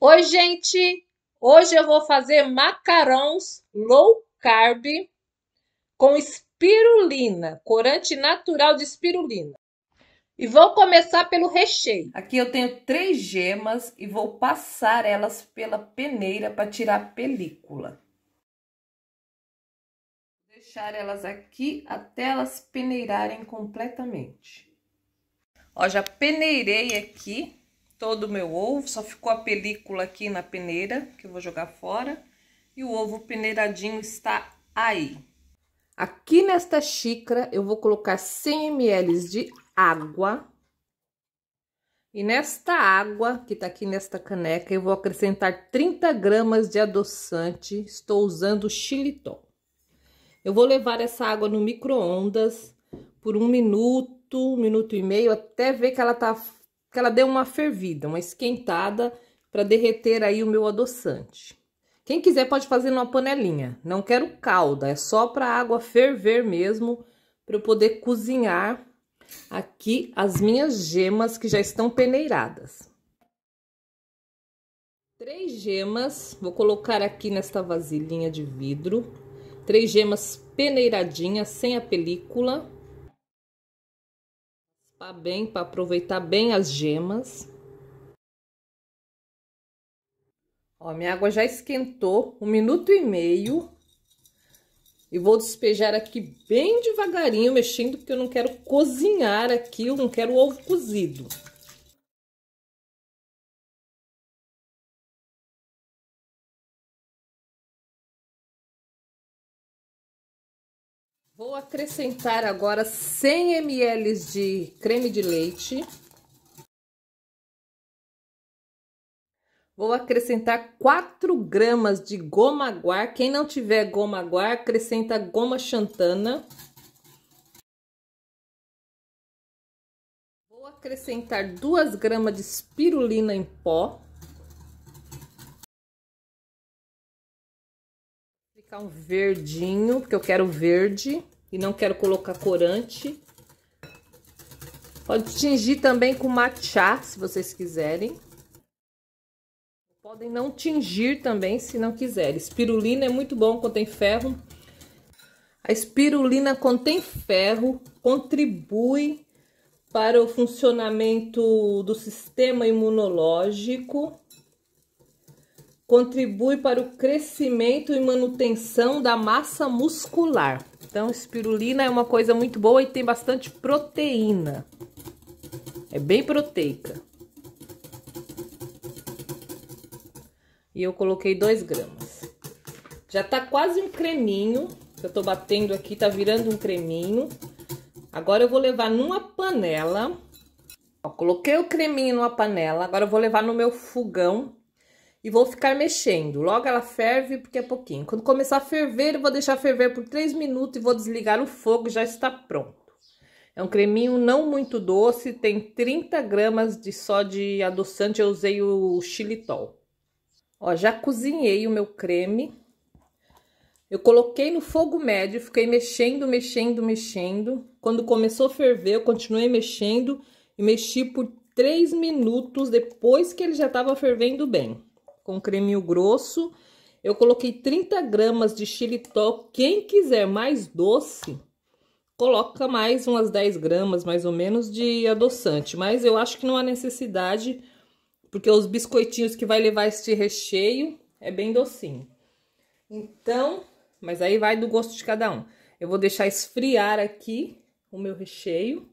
Oi, gente! Hoje eu vou fazer macarons low carb com espirulina, corante natural de espirulina. E vou começar pelo recheio. Aqui eu tenho três gemas e vou passar elas pela peneira para tirar a película. Vou deixar elas aqui até elas peneirarem completamente. Ó, já peneirei aqui todo o meu ovo, só ficou a película aqui na peneira, que eu vou jogar fora, e o ovo peneiradinho está aí. Aqui nesta xícara eu vou colocar 100 ml de água. E nesta água, que está aqui nesta caneca, eu vou acrescentar 30 gramas de adoçante. Estou usando xilitol. Eu vou levar essa água no micro-ondas por um minuto, minuto e meio, até ver que ela está que ela dê uma fervida, uma esquentada para derreter aí o meu adoçante. Quem quiser pode fazer numa panelinha. Não quero calda, é só para a água ferver mesmo, para eu poder cozinhar aqui as minhas gemas que já estão peneiradas. Três gemas, vou colocar aqui nesta vasilhinha de vidro. Três gemas peneiradinhas, sem a película. Para bem, para aproveitar bem as gemas. Ó, minha água já esquentou, um minuto e meio. E vou despejar aqui bem devagarinho, mexendo, porque eu não quero cozinhar aqui, eu não quero ovo cozido. Vou acrescentar agora 100 ml de creme de leite. Vou acrescentar 4 gramas de goma guar. Quem não tiver goma guar, acrescenta goma xantana. Vou acrescentar 2 gramas de espirulina em pó. aplicar um verdinho, porque eu quero verde e não quero colocar corante. Pode tingir também com matcha, se vocês quiserem. Podem não tingir também, se não quiserem. Espirulina é muito bom, contém ferro. A espirulina contém ferro, contribui para o funcionamento do sistema imunológico contribui para o crescimento e manutenção da massa muscular. Então, espirulina é uma coisa muito boa e tem bastante proteína. É bem proteica. E eu coloquei 2 gramas. Já tá quase um creminho. Eu tô batendo aqui, tá virando um creminho. Agora eu vou levar numa panela. Ó, coloquei o creminho numa panela. Agora eu vou levar no meu fogão e vou ficar mexendo. Logo ela ferve porque é pouquinho. Quando começar a ferver, eu vou deixar ferver por 3 minutos e vou desligar o fogo, já está pronto. É um creminho não muito doce, tem 30 gramas de só de adoçante, eu usei o xilitol. Ó, já cozinhei o meu creme. Eu coloquei no fogo médio, fiquei mexendo, mexendo, mexendo. Quando começou a ferver, eu continuei mexendo e mexi por 3 minutos depois que ele já estava fervendo bem com creminho grosso. Eu coloquei 30 gramas de xilitol. Quem quiser mais doce, coloca mais umas 10 gramas, mais ou menos, de adoçante. Mas eu acho que não há necessidade, porque os biscoitinhos que vai levar este recheio é bem docinho. Então, mas aí vai do gosto de cada um. Eu vou deixar esfriar aqui o meu recheio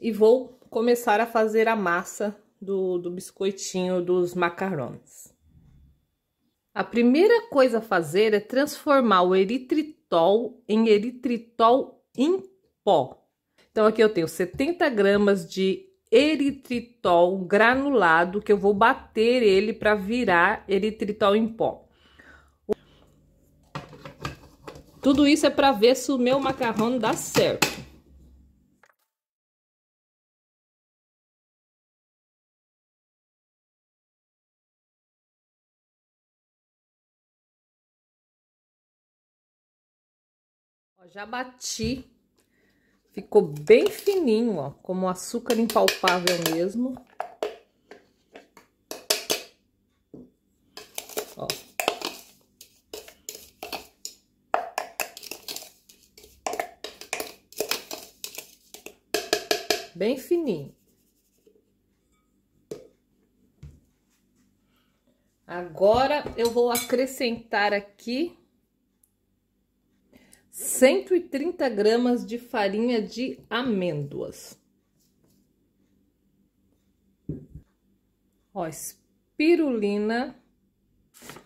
e vou começar a fazer a massa do, do biscoitinho dos macarrões. A primeira coisa a fazer é transformar o eritritol em eritritol em pó. Então, aqui eu tenho 70 gramas de eritritol granulado, que eu vou bater ele para virar eritritol em pó. Tudo isso é para ver se o meu macarrão dá certo. já bati. Ficou bem fininho, ó, como açúcar impalpável mesmo. Ó. Bem fininho. Agora eu vou acrescentar aqui 130 gramas de farinha de amêndoas. Ó, espirulina.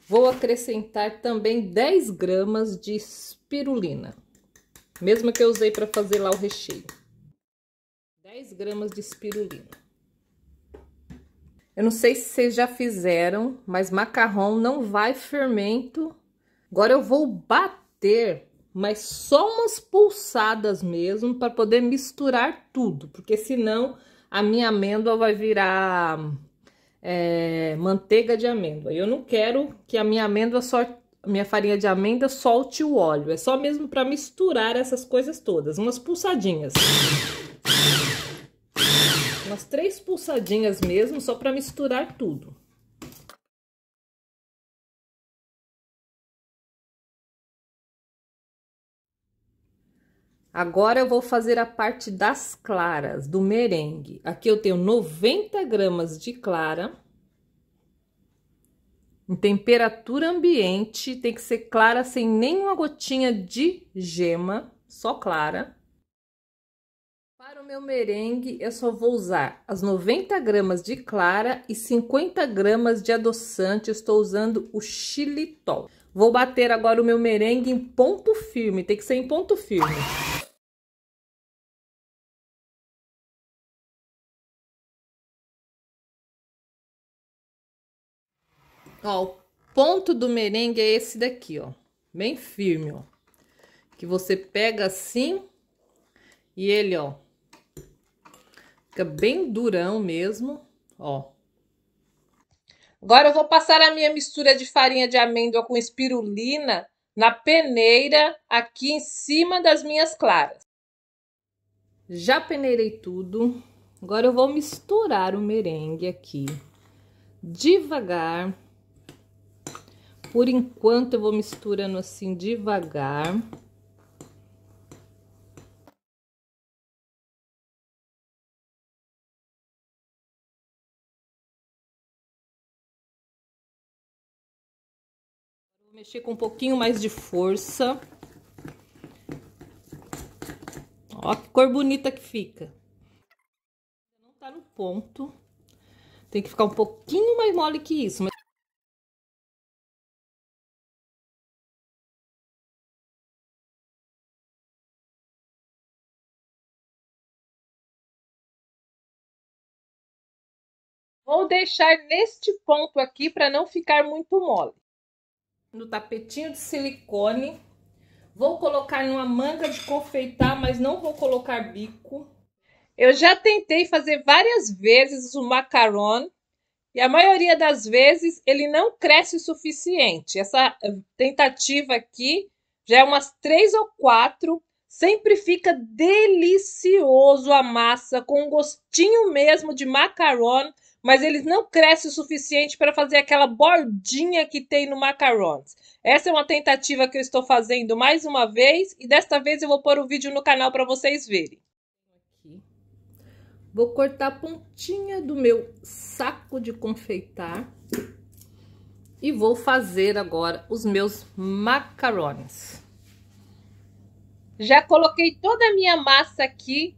Vou acrescentar também 10 gramas de espirulina. Mesma que eu usei para fazer lá o recheio. 10 gramas de espirulina. Eu não sei se vocês já fizeram, mas macarrão não vai fermento. Agora eu vou bater mas só umas pulsadas mesmo para poder misturar tudo, porque senão a minha amêndoa vai virar é, manteiga de amêndoa. Eu não quero que a minha amêndoa sorte minha farinha de amêndoa solte o óleo. É só mesmo para misturar essas coisas todas, umas pulsadinhas. Umas três pulsadinhas mesmo, só para misturar tudo. Agora eu vou fazer a parte das claras, do merengue. Aqui eu tenho 90 gramas de clara. Em temperatura ambiente, tem que ser clara sem nenhuma gotinha de gema, só clara. Para o meu merengue, eu só vou usar as 90 gramas de clara e 50 gramas de adoçante. estou usando o xilitol. Vou bater agora o meu merengue em ponto firme, tem que ser em ponto firme. Ó, o ponto do merengue é esse daqui, ó. Bem firme, ó. Que você pega assim e ele, ó. Fica bem durão mesmo, ó. Agora eu vou passar a minha mistura de farinha de amêndoa com espirulina na peneira aqui em cima das minhas claras. Já peneirei tudo. Agora eu vou misturar o merengue aqui devagar por enquanto, eu vou misturando assim devagar. Vou mexer com um pouquinho mais de força. Ó que cor bonita que fica. Não tá no ponto. Tem que ficar um pouquinho mais mole que isso, Vou deixar neste ponto aqui para não ficar muito mole. No tapetinho de silicone, vou colocar numa manga de confeitar, mas não vou colocar bico. Eu já tentei fazer várias vezes o macaron e a maioria das vezes ele não cresce o suficiente. Essa eh, tentativa aqui já é umas três ou quatro. Sempre fica delicioso a massa, com um gostinho mesmo de macaron mas eles não crescem o suficiente para fazer aquela bordinha que tem no macarons. Essa é uma tentativa que eu estou fazendo mais uma vez e desta vez eu vou pôr o um vídeo no canal para vocês verem. Vou cortar a pontinha do meu saco de confeitar e vou fazer agora os meus macarons. Já coloquei toda a minha massa aqui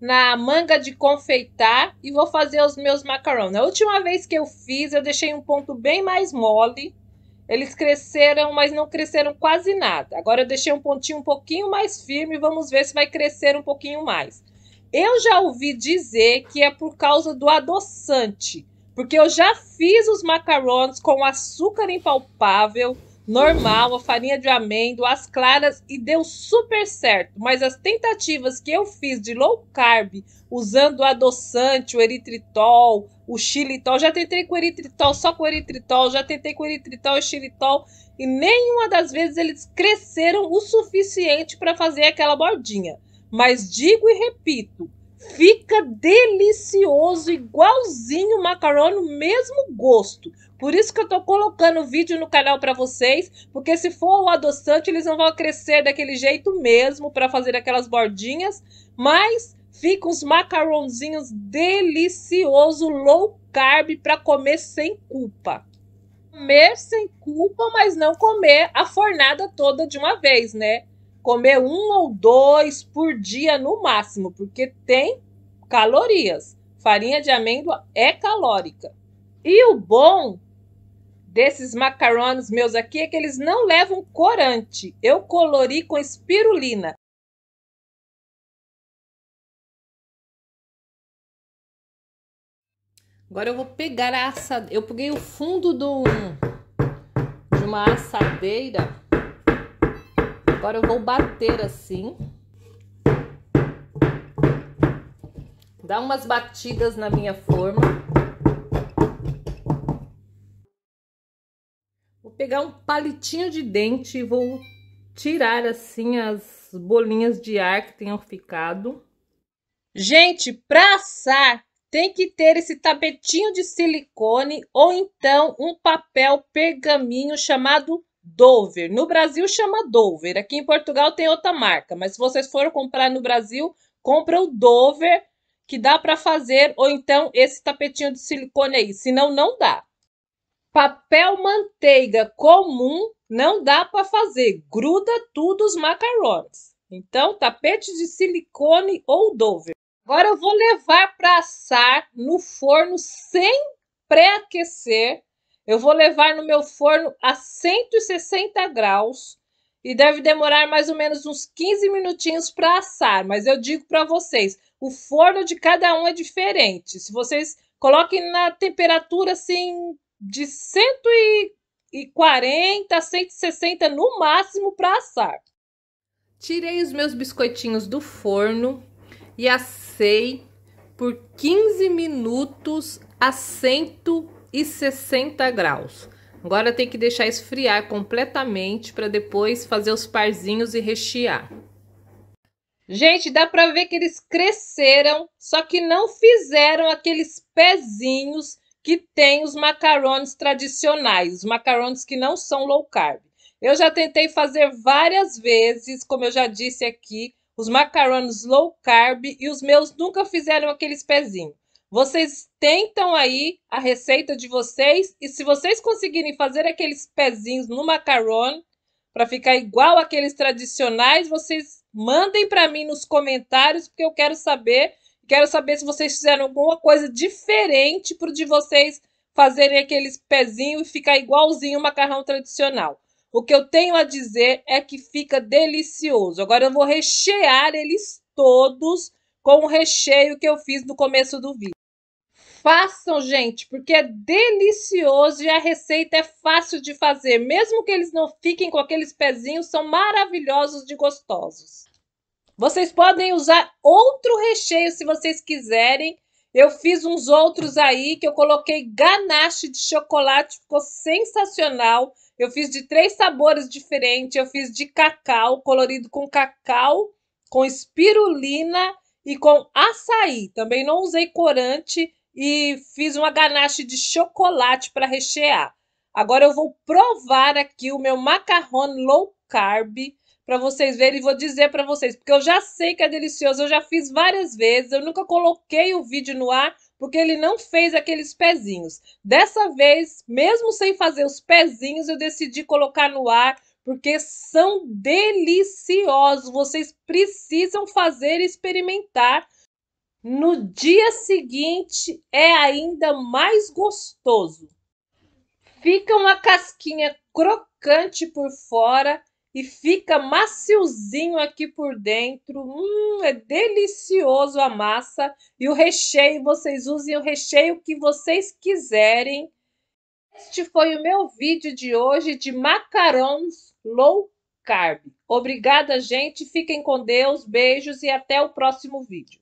na manga de confeitar e vou fazer os meus macarons. Na última vez que eu fiz, eu deixei um ponto bem mais mole. Eles cresceram, mas não cresceram quase nada. Agora eu deixei um pontinho um pouquinho mais firme, vamos ver se vai crescer um pouquinho mais. Eu já ouvi dizer que é por causa do adoçante, porque eu já fiz os macarons com açúcar impalpável, normal, a farinha de amêndoa, as claras e deu super certo. Mas as tentativas que eu fiz de low carb, usando o adoçante, o eritritol, o xilitol, já tentei com eritritol, só com eritritol, já tentei com eritritol e xilitol e nenhuma das vezes eles cresceram o suficiente para fazer aquela bordinha. Mas digo e repito, Fica delicioso, igualzinho o mesmo gosto. Por isso que eu tô colocando o vídeo no canal para vocês, porque se for o adoçante, eles não vão crescer daquele jeito mesmo para fazer aquelas bordinhas, mas fica uns macarrãozinhos delicioso, low carb para comer sem culpa. Comer sem culpa, mas não comer a fornada toda de uma vez, né? comer um ou dois por dia no máximo, porque tem calorias. Farinha de amêndoa é calórica. E o bom desses macarons meus aqui é que eles não levam corante. Eu colori com espirulina. Agora eu vou pegar a assadeira. Eu peguei o fundo do de uma assadeira Agora eu vou bater assim. Dá umas batidas na minha forma. Vou pegar um palitinho de dente e vou tirar assim as bolinhas de ar que tenham ficado. Gente, para assar tem que ter esse tapetinho de silicone ou então um papel pergaminho chamado Dover. No Brasil chama Dover. Aqui em Portugal tem outra marca, mas se vocês forem comprar no Brasil, compra o Dover, que dá para fazer, ou então esse tapetinho de silicone aí, senão não dá. Papel manteiga comum não dá para fazer, gruda tudo os macarons. Então, tapete de silicone ou Dover. Agora eu vou levar para assar no forno sem pré-aquecer eu vou levar no meu forno a 160 graus e deve demorar mais ou menos uns 15 minutinhos para assar. Mas eu digo para vocês, o forno de cada um é diferente. Se vocês coloquem na temperatura assim de 140 a 160 no máximo para assar. Tirei os meus biscoitinhos do forno e assei por 15 minutos a 180 e 60 graus. Agora tem que deixar esfriar completamente para depois fazer os parzinhos e rechear. Gente, dá para ver que eles cresceram, só que não fizeram aqueles pezinhos que tem os macarons tradicionais, os macarrões que não são low carb. Eu já tentei fazer várias vezes, como eu já disse aqui, os macarons low carb e os meus nunca fizeram aqueles pezinhos. Vocês tentam aí a receita de vocês e se vocês conseguirem fazer aqueles pezinhos no macarrão para ficar igual aqueles tradicionais, vocês mandem para mim nos comentários porque eu quero saber, quero saber se vocês fizeram alguma coisa diferente pro de vocês fazerem aqueles pezinhos e ficar igualzinho o macarrão tradicional. O que eu tenho a dizer é que fica delicioso. Agora eu vou rechear eles todos com o recheio que eu fiz no começo do vídeo. Façam, gente, porque é delicioso e a receita é fácil de fazer. Mesmo que eles não fiquem com aqueles pezinhos, são maravilhosos de gostosos. Vocês podem usar outro recheio se vocês quiserem. Eu fiz uns outros aí que eu coloquei ganache de chocolate, ficou sensacional. Eu fiz de três sabores diferentes. Eu fiz de cacau, colorido com cacau, com espirulina e com açaí. Também não usei corante e fiz uma ganache de chocolate para rechear. Agora eu vou provar aqui o meu macarrão low carb para vocês verem e vou dizer para vocês, porque eu já sei que é delicioso, eu já fiz várias vezes, eu nunca coloquei o vídeo no ar porque ele não fez aqueles pezinhos. Dessa vez, mesmo sem fazer os pezinhos, eu decidi colocar no ar porque são deliciosos. Vocês precisam fazer e experimentar no dia seguinte é ainda mais gostoso. Fica uma casquinha crocante por fora e fica maciozinho aqui por dentro. Hum, é delicioso a massa e o recheio, vocês usem o recheio que vocês quiserem. Este foi o meu vídeo de hoje de macarons low carb. Obrigada, gente. Fiquem com Deus. Beijos e até o próximo vídeo.